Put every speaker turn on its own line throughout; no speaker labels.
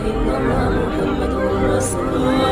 إن الله محمد رسول الله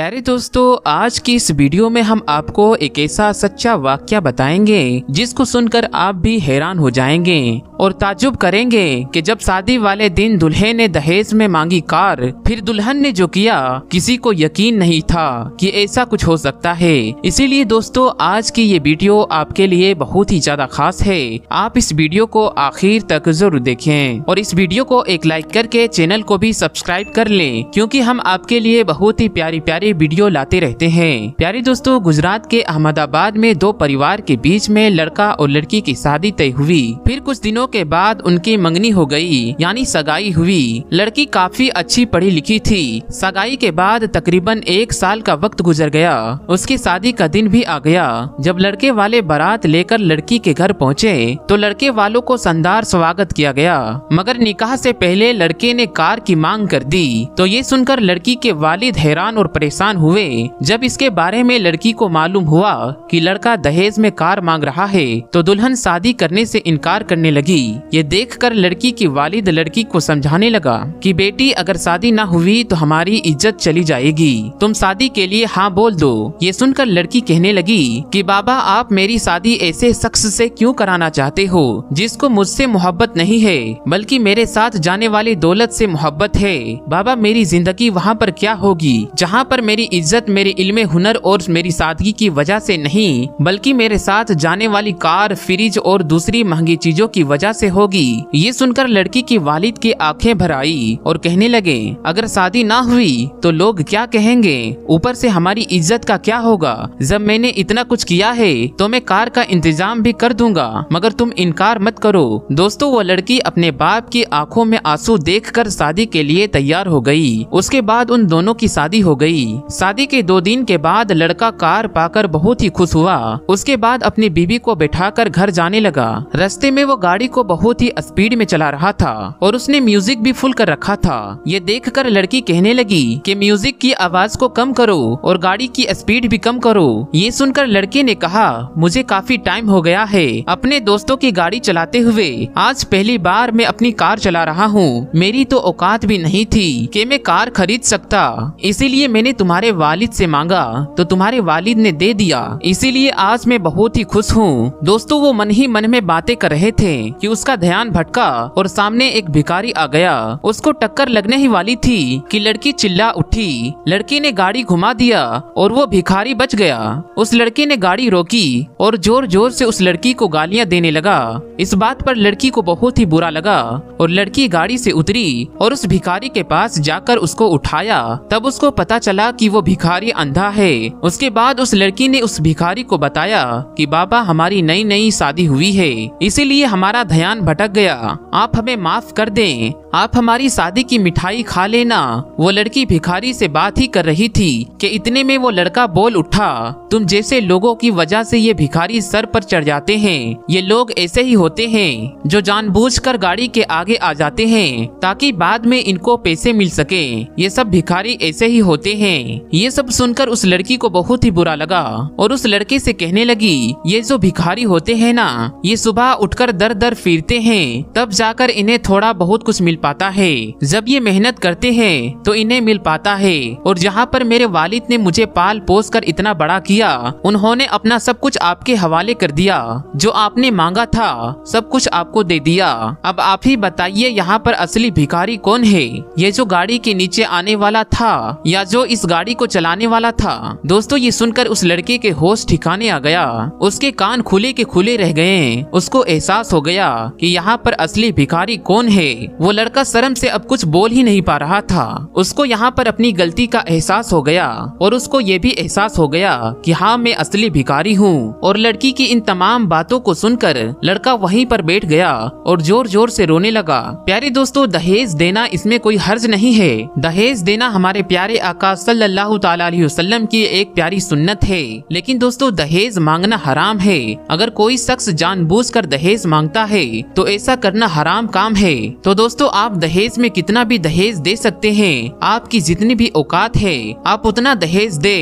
प्यारे दोस्तों आज की इस वीडियो में हम आपको एक ऐसा सच्चा वाक्य बताएंगे जिसको सुनकर आप भी हैरान हो जाएंगे और ताजुब करेंगे कि जब शादी वाले दिन दुल्हे ने दहेज में मांगी कार फिर दुल्हन ने जो किया किसी को यकीन नहीं था कि ऐसा कुछ हो सकता है इसीलिए दोस्तों आज की ये वीडियो आपके लिए बहुत ही ज्यादा खास है आप इस वीडियो को आखिर तक जरूर देखे और इस वीडियो को एक लाइक करके चैनल को भी सब्सक्राइब कर ले क्यूँकी हम आपके लिए बहुत ही प्यारी प्यारी सारे वीडियो लाते रहते हैं प्यारे दोस्तों गुजरात के अहमदाबाद में दो परिवार के बीच में लड़का और लड़की की शादी तय हुई फिर कुछ दिनों के बाद उनकी मंगनी हो गई यानी सगाई हुई लड़की काफी अच्छी पढ़ी लिखी थी सगाई के बाद तकरीबन एक साल का वक्त गुजर गया उसकी शादी का दिन भी आ गया जब लड़के वाले बारात लेकर लड़की के घर पहुँचे तो लड़के वालों को शानदार स्वागत किया गया मगर निकाह से पहले लड़के ने कार की मांग कर दी तो ये सुनकर लड़की के वालिद हैरान और परेशान परेशान हुए जब इसके बारे में लड़की को मालूम हुआ कि लड़का दहेज में कार मांग रहा है तो दुल्हन शादी करने से इनकार करने लगी ये देखकर लड़की की वालिद लड़की को समझाने लगा कि बेटी अगर शादी ना हुई तो हमारी इज्जत चली जाएगी तुम शादी के लिए हाँ बोल दो ये सुनकर लड़की कहने लगी की बाबा आप मेरी शादी ऐसे शख्स ऐसी क्यूँ कराना चाहते हो जिसको मुझसे मोहब्बत नहीं है बल्कि मेरे साथ जाने वाली दौलत ऐसी मोहब्बत है बाबा मेरी जिंदगी वहाँ पर क्या होगी जहाँ पर मेरी इज्जत मेरे इल्म हुनर और मेरी सादगी की वजह से नहीं बल्कि मेरे साथ जाने वाली कार फ्रिज और दूसरी महंगी चीजों की वजह से होगी ये सुनकर लड़की की वालिद की आंखें भर आई और कहने लगे अगर शादी ना हुई तो लोग क्या कहेंगे ऊपर से हमारी इज्जत का क्या होगा जब मैंने इतना कुछ किया है तो मैं कार का इंतजाम भी कर दूंगा मगर तुम इनकार मत करो दोस्तों वो लड़की अपने बाप की आंखों में आंसू देखकर शादी के लिए तैयार हो गई उसके बाद उन दोनों की शादी हो गई शादी के दो दिन के बाद लड़का कार पाकर बहुत ही खुश हुआ उसके बाद अपनी बीबी को बैठा घर जाने लगा रस्ते में वो गाड़ी को बहुत ही स्पीड में चला रहा था और उसने म्यूजिक भी फुल कर रखा था ये देख लड़की कहने लगी की म्यूजिक की आवाज को कम करो और गाड़ी की स्पीड भी कम करो ये सुनकर लड़के ने कहा मुझे काफी टाइम हो गया है अपने दोस्तों की गाड़ी चलाते हुए आज पहली बार मैं अपनी कार चला रहा हूँ मेरी तो औकात भी नहीं थी कि मैं कार खरीद सकता इसीलिए मैंने तुम्हारे वालिद से मांगा तो तुम्हारे वालिद ने दे दिया इसीलिए आज मैं बहुत ही खुश हूँ दोस्तों वो मन ही मन में बातें कर रहे थे कि उसका ध्यान भटका और सामने एक भिखारी आ गया उसको टक्कर लगने ही वाली थी कि लड़की चिल्ला उठी लड़की ने गाड़ी घुमा दिया और वो भिखारी बच गया उस लड़की ने गाड़ी रोकी और जोर जोर से उस लड़की को गालियाँ देने लगा इस बात पर लड़की को बहुत ही बुरा लगा और लड़की गाड़ी से उतरी और उस भिखारी के पास जाकर उसको उठाया तब उसको पता चला बोला कि वो भिखारी अंधा है उसके बाद उस लड़की ने उस भिखारी को बताया कि बाबा हमारी नई नई शादी हुई है इसीलिए हमारा ध्यान भटक गया आप हमें माफ कर दें आप हमारी शादी की मिठाई खा लेना वो लड़की भिखारी से बात ही कर रही थी कि इतने में वो लड़का बोल उठा तुम जैसे लोगों की वजह से ये भिखारी सर पर चढ़ जाते हैं ये लोग ऐसे ही होते हैं जो जानबूझकर गाड़ी के आगे आ जाते हैं ताकि बाद में इनको पैसे मिल सके ये सब भिखारी ऐसे ही होते हैं हैं ये सब सुनकर उस लड़की को बहुत ही बुरा लगा और उस लड़के से कहने लगी ये जो भिखारी होते हैं ना ये सुबह उठकर दर दर फिरते हैं तब जाकर इन्हें थोड़ा बहुत कुछ मिल पाता है जब ये मेहनत करते हैं तो इन्हें मिल पाता है और जहाँ पर मेरे वालिद ने मुझे पाल पोस कर इतना बड़ा किया उन्होंने अपना सब कुछ आपके हवाले कर दिया जो आपने मांगा था सब कुछ आपको दे दिया अब आप ही बताइए यहाँ पर असली भिखारी कौन है ये जो गाड़ी के नीचे आने वाला था या जो इस गाड़ी को चलाने वाला था दोस्तों ये सुनकर उस लड़के के होश ठिकाने आ गया उसके कान खुले के खुले रह गए उसको एहसास हो गया कि यहाँ पर असली भिखारी कौन है वो लड़का शर्म से अब कुछ बोल ही नहीं पा रहा था उसको यहाँ पर अपनी गलती का एहसास हो गया और उसको ये भी एहसास हो गया की हाँ मैं असली भिखारी हूँ और लड़की की इन तमाम बातों को सुनकर लड़का वही पर बैठ गया और जोर जोर से रोने लगा प्यारे दोस्तों दहेज देना इसमें कोई हर्ज नहीं है दहेज देना हमारे प्यारे आकाश सल्लल्लाहु अलैहि वसल्लम की एक प्यारी सुन्नत है लेकिन दोस्तों दहेज मांगना हराम है अगर कोई शख्स जानबूझकर दहेज मांगता है तो ऐसा करना हराम काम है तो दोस्तों आप दहेज में कितना भी दहेज दे सकते हैं आपकी जितनी भी औकात है आप उतना दहेज दे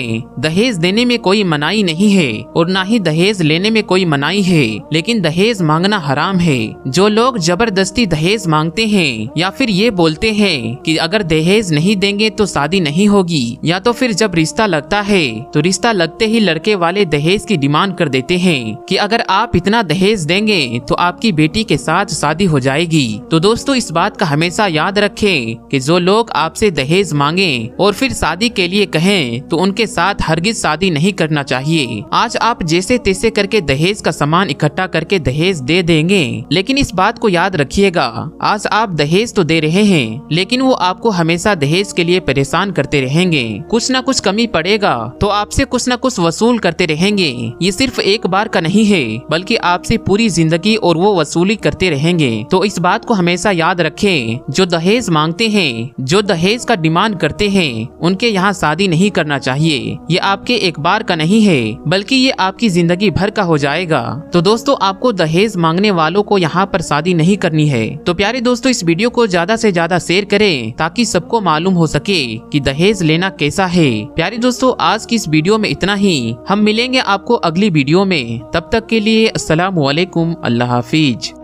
दहेज देने में कोई मनाही नहीं है और ना ही दहेज लेने में कोई मनाही है लेकिन दहेज मांगना हराम है जो लोग जबरदस्ती दहेज मांगते हैं या फिर ये बोलते हैं कि अगर दहेज नहीं देंगे तो शादी नहीं होगी या तो फिर जब रिश्ता लगता है तो रिश्ता लगते ही लड़के वाले दहेज की डिमांड कर देते हैं कि अगर आप इतना दहेज देंगे तो आपकी बेटी के साथ शादी हो जाएगी तो दोस्तों इस बात का हमेशा याद रखें कि जो लोग आपसे दहेज मांगे और फिर शादी के लिए कहें तो उनके साथ हरगिज शादी नहीं करना चाहिए आज आप जैसे तैसे करके दहेज का सामान इकट्ठा करके दहेज दे देंगे लेकिन इस बात को याद रखिएगा आज आप दहेज तो दे रहे हैं लेकिन वो आपको हमेशा दहेज के लिए परेशान करते रहेंगे कुछ ना कुछ कमी पड़ेगा तो आपसे कुछ ना कुछ वसूल करते रहेंगे ये सिर्फ एक बार का नहीं है बल्कि आपसे पूरी जिंदगी और वो वसूली करते रहेंगे तो इस बात को हमेशा याद रखे जो दहेज मांगते हैं जो दहेज का डिमांड करते हैं उनके यहाँ शादी नहीं करना चाहिए ये आपके एक बार का नहीं है बल्कि ये आपकी जिंदगी भर का हो जाएगा तो दोस्तों आपको दहेज मांगने वालों को यहाँ पर शादी नहीं करनी है तो प्यारे दोस्तों इस वीडियो को ज्यादा से ज्यादा शेयर करें ताकि सबको मालूम हो सके कि दहेज लेना कैसे कैसा है प्यारे दोस्तों आज की इस वीडियो में इतना ही हम मिलेंगे आपको अगली वीडियो में तब तक के लिए असलामेकुम अल्लाह हाफिज़